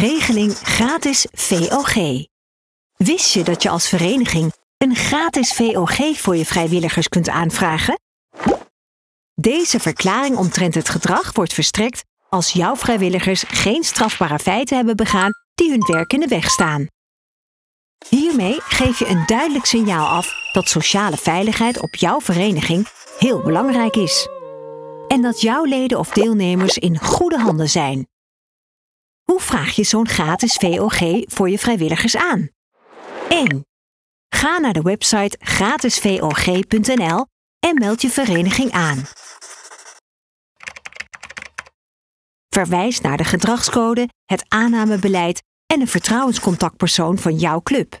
regeling gratis VOG. Wist je dat je als vereniging een gratis VOG voor je vrijwilligers kunt aanvragen? Deze verklaring omtrent het gedrag wordt verstrekt als jouw vrijwilligers geen strafbare feiten hebben begaan die hun werk in de weg staan. Hiermee geef je een duidelijk signaal af dat sociale veiligheid op jouw vereniging heel belangrijk is. En dat jouw leden of deelnemers in goede handen zijn. Hoe vraag je zo'n gratis VOG voor je vrijwilligers aan? 1. Ga naar de website gratisvog.nl en meld je vereniging aan. Verwijs naar de gedragscode, het aannamebeleid en een vertrouwenscontactpersoon van jouw club.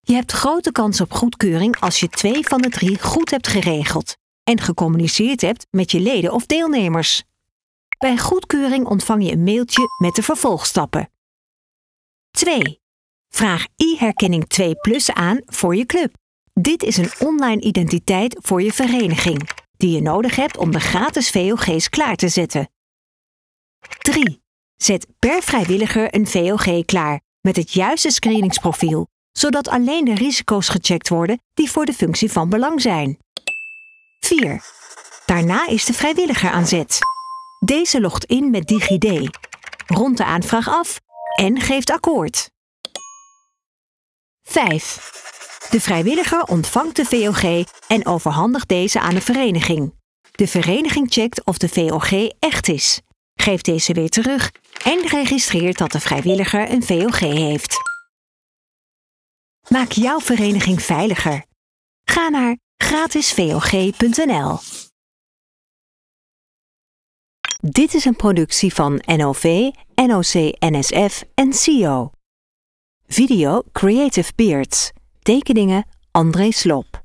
Je hebt grote kans op goedkeuring als je twee van de drie goed hebt geregeld en gecommuniceerd hebt met je leden of deelnemers. Bij goedkeuring ontvang je een mailtje met de vervolgstappen. 2. Vraag e-herkenning 2 Plus aan voor je club. Dit is een online identiteit voor je vereniging, die je nodig hebt om de gratis VOG's klaar te zetten. 3. Zet per vrijwilliger een VOG klaar met het juiste screeningsprofiel, zodat alleen de risico's gecheckt worden die voor de functie van belang zijn. 4. Daarna is de vrijwilliger aan zet. Deze logt in met DigiD, rondt de aanvraag af en geeft akkoord. 5. De vrijwilliger ontvangt de VOG en overhandigt deze aan de vereniging. De vereniging checkt of de VOG echt is, geeft deze weer terug en registreert dat de vrijwilliger een VOG heeft. Maak jouw vereniging veiliger. Ga naar gratisvog.nl. Dit is een productie van NOV, NOC-NSF en CEO. Video Creative Beards. Tekeningen André Slop.